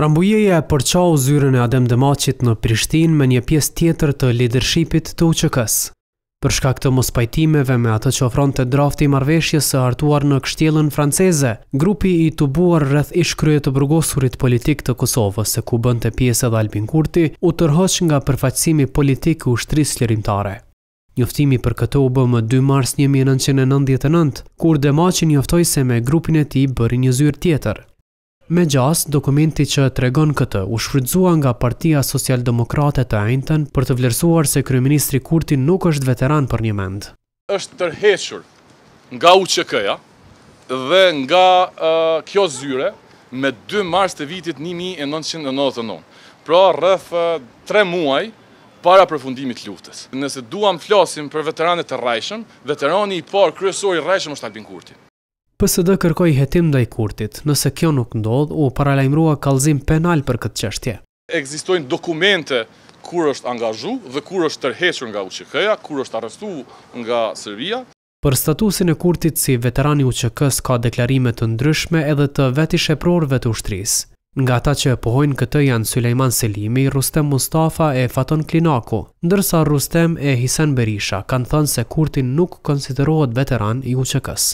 Rambujeja e përqau zyrën e Adem Demacit në Prishtin me një pjesë tjetër të lidershipit të uqëkës. s Përshka këtë mos pajtimeve me atë që ofron të drafti marveshjes e artuar në kështjelën franceze, grupi i të buar rrëth ishkryet të burgosurit politik të Kosovës, se ku bënd të pjesë edhe Albin Kurti, u tërhoq nga përfaqësimi politik u shtris lërimtare. Njoftimi për këto u bë më 2 mars 1999, kur Demaci njoftoi se me grupin e tij bëri një zyrë tjetër. Me gjas, dokumenti që të regon këtë u shfrytzua nga partia social-demokrate të ejnëtën për të vlerësuar se Kryeministri Kurti nuk është veteran për një mend. Êshtë tërhequr nga UQK-ja dhe nga kjo zyre me 2 mars të vitit 1999. Pra rreth 3 muaj para për fundimit luftës. Nëse duham flasim për veteranet e rajshëm, veterani i parë kryesori rajshëm është Albin Kurti. PSD kërkoj jetim dhe i Kurtit, nëse kjo nuk ndodh, u paralajmrua kalzim penal për këtë qështje. Egzistojnë dokumente kur është angazhu dhe kur është tërhequr nga UQK-ja, kur është arrestu nga Serbia. Për statusin e Kurtit si veterani UQK-s ka deklarimet të ndryshme edhe të veti sheprorve të ushtrisë. Nga ta që pohojnë këtë janë Sulejman Selimi, Rustem Mustafa e Faton Klinaku, ndërsa Rustem e Hisen Berisha kanë thënë se kurtin nuk konsiderohet veteran i uqëkës.